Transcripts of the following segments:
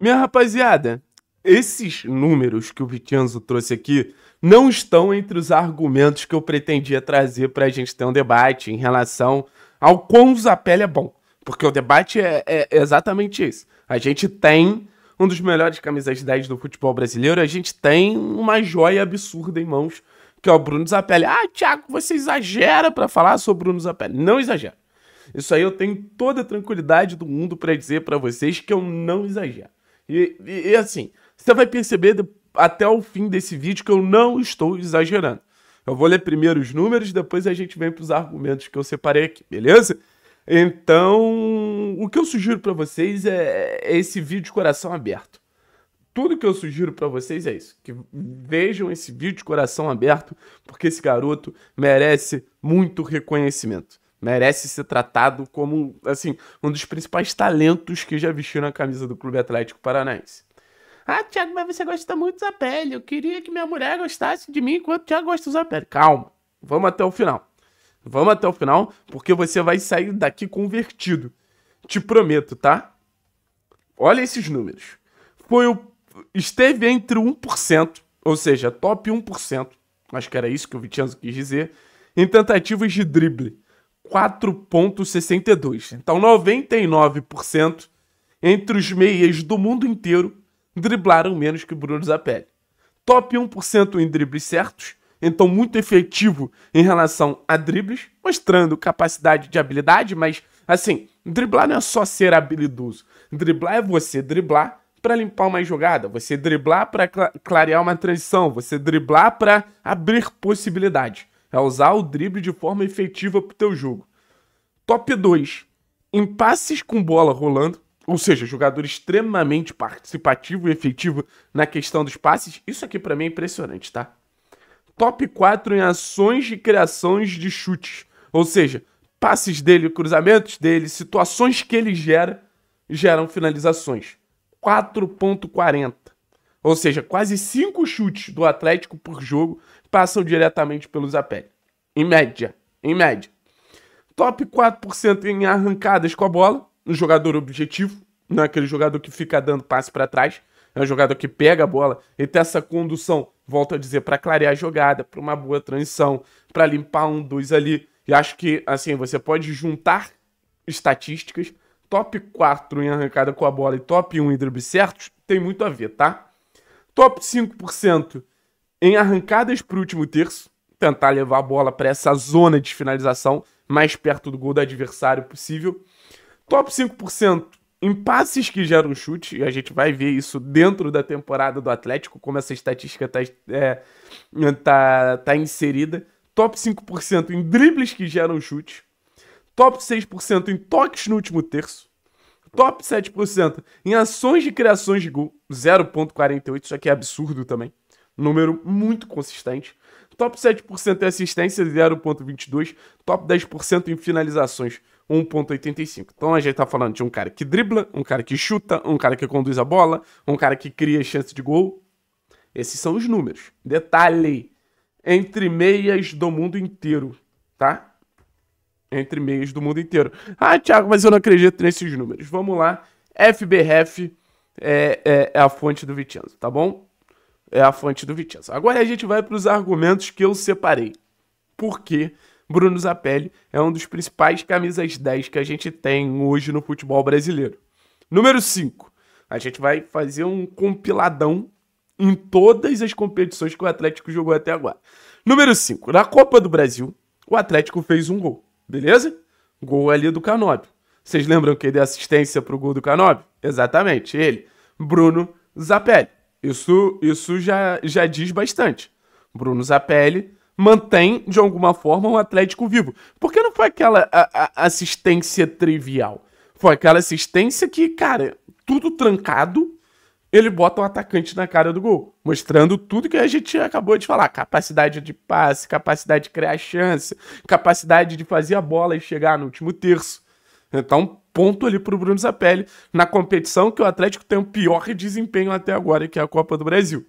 Minha rapaziada, esses números que o Vicenzo trouxe aqui não estão entre os argumentos que eu pretendia trazer para a gente ter um debate em relação ao quão Zapelli é bom. Porque o debate é, é exatamente isso. A gente tem um dos melhores camisas 10 do futebol brasileiro, a gente tem uma joia absurda em mãos, que é o Bruno Zapelli. Ah, Thiago, você exagera para falar sobre o Bruno Zapelli. Não exagero. Isso aí eu tenho toda a tranquilidade do mundo para dizer para vocês que eu não exagero. E, e, e assim, você vai perceber de, até o fim desse vídeo que eu não estou exagerando. Eu vou ler primeiro os números, depois a gente vem para os argumentos que eu separei aqui, beleza? Então, o que eu sugiro para vocês é, é esse vídeo de coração aberto tudo que eu sugiro para vocês é isso, que vejam esse vídeo de coração aberto, porque esse garoto merece muito reconhecimento merece ser tratado como assim, um dos principais talentos que já vestiu a camisa do Clube Atlético Paranaense. Ah, Thiago, mas você gosta muito de pele. Eu queria que minha mulher gostasse de mim enquanto o Thiago gosta de Zapelli. Calma, vamos até o final. Vamos até o final, porque você vai sair daqui convertido. Te prometo, tá? Olha esses números. Foi o... Esteve entre 1%, ou seja, top 1%, acho que era isso que o Vicenzo quis dizer, em tentativas de drible. 4,62. Então, 99% entre os meias do mundo inteiro driblaram menos que Bruno Zapelli. Top 1% em dribles certos, então muito efetivo em relação a dribles, mostrando capacidade de habilidade, mas assim, driblar não é só ser habilidoso. Driblar é você driblar para limpar uma jogada, você driblar para clarear uma transição, você driblar para abrir possibilidade. É usar o drible de forma efetiva pro teu jogo. Top 2. Impasses com bola rolando. Ou seja, jogador extremamente participativo e efetivo na questão dos passes. Isso aqui para mim é impressionante, tá? Top 4 em ações de criações de chutes. Ou seja, passes dele, cruzamentos dele, situações que ele gera, geram finalizações. 4.40. Ou seja, quase cinco chutes do Atlético por jogo passam diretamente pelo Zapelli. Em média, em média. Top 4% em arrancadas com a bola, um jogador objetivo, não é aquele jogador que fica dando passe para trás, é um jogador que pega a bola e então, tem essa condução, volto a dizer, para clarear a jogada, para uma boa transição, para limpar um, dois ali. E acho que, assim, você pode juntar estatísticas, top 4 em arrancada com a bola e top 1 em dribles certos, tem muito a ver, tá? top 5% em arrancadas para o último terço, tentar levar a bola para essa zona de finalização mais perto do gol do adversário possível. Top 5% em passes que geram chute, e a gente vai ver isso dentro da temporada do Atlético, como essa estatística está é, tá, tá inserida. Top 5% em dribles que geram chute. Top 6% em toques no último terço top 7%. Em ações de criações de gol, 0,48, isso aqui é absurdo também. Número muito consistente. Top 7% em assistência, 0,22. Top 10% em finalizações, 1,85. Então a gente tá falando de um cara que dribla, um cara que chuta, um cara que conduz a bola, um cara que cria chance de gol. Esses são os números. Detalhe: entre meias do mundo inteiro, tá? entre meios do mundo inteiro. Ah, Thiago, mas eu não acredito nesses números. Vamos lá. FBREF é, é, é a fonte do Vicenzo, tá bom? É a fonte do Vicenzo. Agora a gente vai para os argumentos que eu separei. Por quê? Bruno Zapelli é um dos principais camisas 10 que a gente tem hoje no futebol brasileiro. Número 5. A gente vai fazer um compiladão em todas as competições que o Atlético jogou até agora. Número 5. Na Copa do Brasil, o Atlético fez um gol. Beleza? Gol ali do canobio Vocês lembram que deu assistência pro gol do canobio Exatamente, ele. Bruno Zapelli. Isso, isso já, já diz bastante. Bruno Zapelli mantém, de alguma forma, um Atlético vivo. Porque não foi aquela a, a assistência trivial. Foi aquela assistência que, cara, tudo trancado, ele bota um atacante na cara do gol, mostrando tudo que a gente acabou de falar: capacidade de passe, capacidade de criar chance, capacidade de fazer a bola e chegar no último terço. Então, ponto ali para o Bruno Zapelli na competição que o Atlético tem o pior desempenho até agora, que é a Copa do Brasil.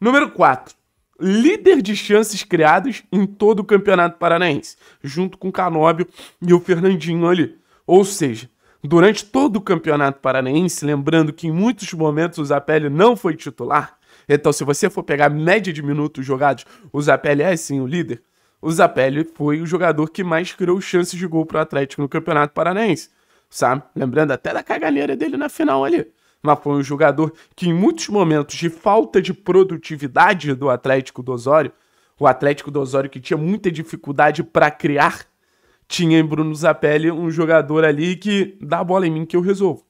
Número 4. Líder de chances criadas em todo o Campeonato Paranaense, junto com o Canóbio e o Fernandinho ali. Ou seja, durante todo o Campeonato Paranaense, lembrando que em muitos momentos o Zapelli não foi titular. Então, se você for pegar média de minutos jogados, o Zapelli é sim o líder. O Zapelli foi o jogador que mais criou chances de gol para o Atlético no Campeonato Paranaense, sabe? Lembrando até da caganeira dele na final ali. Mas foi um jogador que, em muitos momentos de falta de produtividade do Atlético do Osório, o Atlético do Osório que tinha muita dificuldade para criar tinha em Bruno Zapelli um jogador ali que dá a bola em mim que eu resolvo.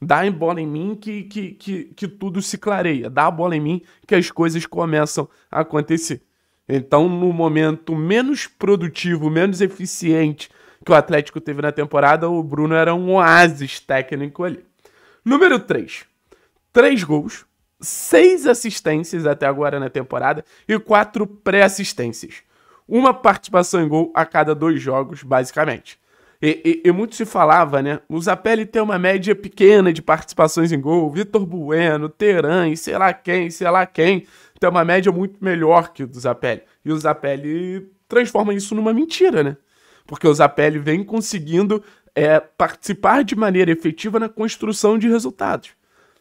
Dá a bola em mim que, que, que, que tudo se clareia. Dá a bola em mim que as coisas começam a acontecer. Então, no momento menos produtivo, menos eficiente que o Atlético teve na temporada, o Bruno era um oásis técnico ali. Número 3. 3 gols, 6 assistências até agora na temporada e 4 pré-assistências uma participação em gol a cada dois jogos, basicamente. E, e, e muito se falava, né? O Zapelli tem uma média pequena de participações em gol. Vitor Bueno, Teran, sei lá quem, sei lá quem, tem uma média muito melhor que o do Zapelli. E o Zapelli transforma isso numa mentira, né? Porque o Zapelli vem conseguindo é, participar de maneira efetiva na construção de resultados,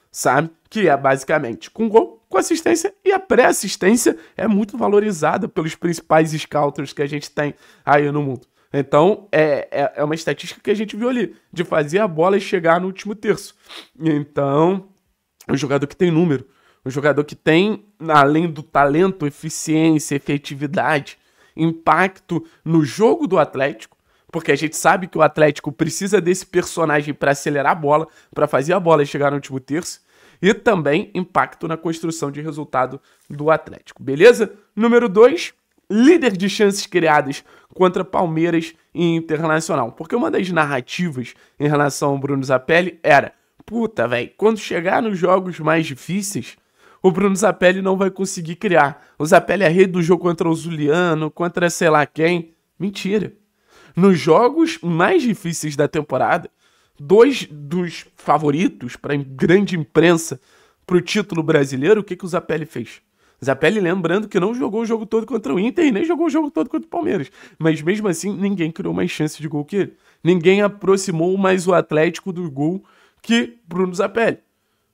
sabe? Que é basicamente com gol com assistência e a pré-assistência é muito valorizada pelos principais scouters que a gente tem aí no mundo. Então, é, é, é uma estatística que a gente viu ali, de fazer a bola chegar no último terço. Então, o jogador que tem número, o jogador que tem, além do talento, eficiência, efetividade, impacto no jogo do Atlético, porque a gente sabe que o Atlético precisa desse personagem para acelerar a bola, para fazer a bola chegar no último terço e também impacto na construção de resultado do Atlético, beleza? Número 2, líder de chances criadas contra Palmeiras e Internacional. Porque uma das narrativas em relação ao Bruno Zapelli era: puta, velho, quando chegar nos jogos mais difíceis, o Bruno Zapelli não vai conseguir criar. O Zapelli é rei do jogo contra o Zuliano, contra sei lá quem. Mentira. Nos jogos mais difíceis da temporada, dois dos favoritos para grande imprensa para o título brasileiro, o que, que o Zapelli fez? Zapelli, lembrando que não jogou o jogo todo contra o Inter e nem jogou o jogo todo contra o Palmeiras. Mas mesmo assim, ninguém criou mais chance de gol que ele. Ninguém aproximou mais o Atlético do gol que Bruno Zapelli.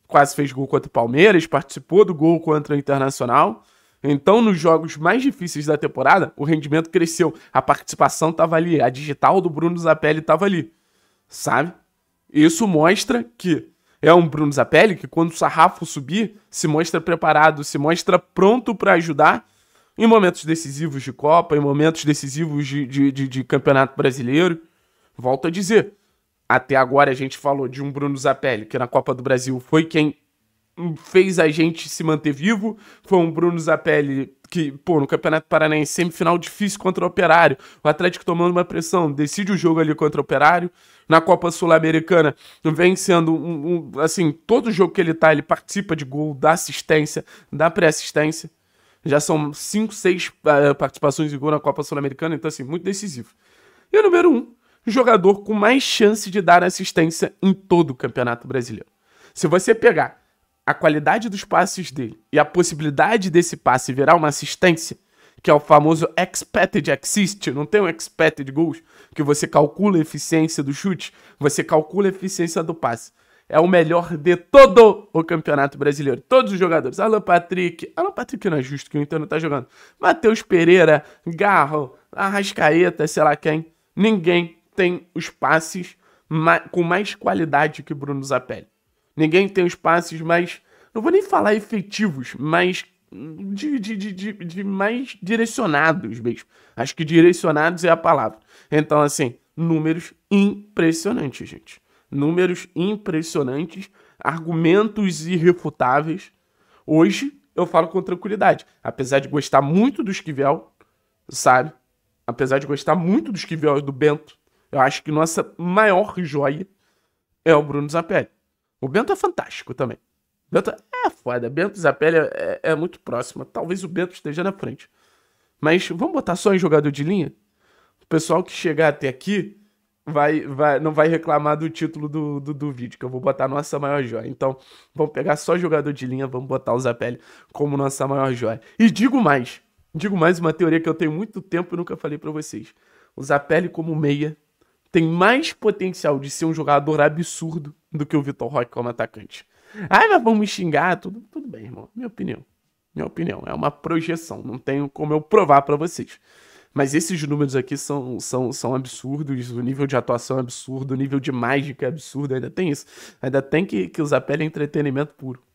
Quase fez gol contra o Palmeiras, participou do gol contra o Internacional. Então, nos jogos mais difíceis da temporada, o rendimento cresceu, a participação estava ali, a digital do Bruno Zapelli estava ali, sabe? Isso mostra que é um Bruno Zapelli que, quando o sarrafo subir, se mostra preparado, se mostra pronto para ajudar em momentos decisivos de Copa, em momentos decisivos de, de, de, de, Campeonato Brasileiro. Volto a dizer, até agora a gente falou de um Bruno Zapelli, que na Copa do Brasil foi quem fez a gente se manter vivo, foi um Bruno Zapelli que, pô, no Campeonato Paranaense, semifinal difícil contra o Operário. O Atlético tomando uma pressão, decide o jogo ali contra o Operário. Na Copa Sul-Americana, vem sendo um, um, Assim, todo jogo que ele tá, ele participa de gol, dá assistência, dá pré-assistência. Já são cinco seis uh, participações de gol na Copa Sul-Americana, então, assim, muito decisivo. E o número um, jogador com mais chance de dar assistência em todo o Campeonato Brasileiro. Se você pegar a qualidade dos passes dele e a possibilidade desse passe virar uma assistência, que é o famoso expected assist, não tem um expected goals, que você calcula a eficiência do chute, você calcula a eficiência do passe. É o melhor de todo o Campeonato Brasileiro. Todos os jogadores. Alan Patrick. Alan Patrick não é justo que o Inter não tá jogando. Matheus Pereira, Garro, Arrascaeta, sei lá quem. Ninguém tem os passes ma com mais qualidade que Bruno Zapelli. Ninguém tem os passes mais. Não vou nem falar efetivos, mas. De, de, de, de, de mais direcionados mesmo. Acho que direcionados é a palavra. Então, assim, números impressionantes, gente. Números impressionantes, argumentos irrefutáveis. Hoje eu falo com tranquilidade. Apesar de gostar muito do Esquivel, sabe? Apesar de gostar muito do Esquivel e do Bento, eu acho que nossa maior joia é o Bruno Zapelli. O Bento é fantástico também. Bento é foda. Bento Zapelli é, é, muito próximo. Talvez o Bento esteja na frente. Mas vamos botar só em jogador de linha? O pessoal que chegar até aqui vai, vai, não vai reclamar do título do, do, do vídeo, que eu vou botar nossa maior joia. Então, vamos pegar só jogador de linha, vamos botar o Zapelli como nossa maior joia. E digo mais, digo mais uma teoria que eu tenho muito tempo e nunca falei para vocês. O Zapelli como meia tem mais potencial de ser um jogador absurdo do que o Vitor Roque como atacante. Ai, ah, mas vão me xingar, tudo, tudo bem, irmão. Minha opinião. Minha opinião. É uma projeção. Não tenho como eu provar para vocês. Mas esses números aqui são, são, são absurdos, o nível de atuação é absurdo, o nível de mágica é absurdo, ainda tem isso. Ainda tem que, que usar pele entretenimento puro.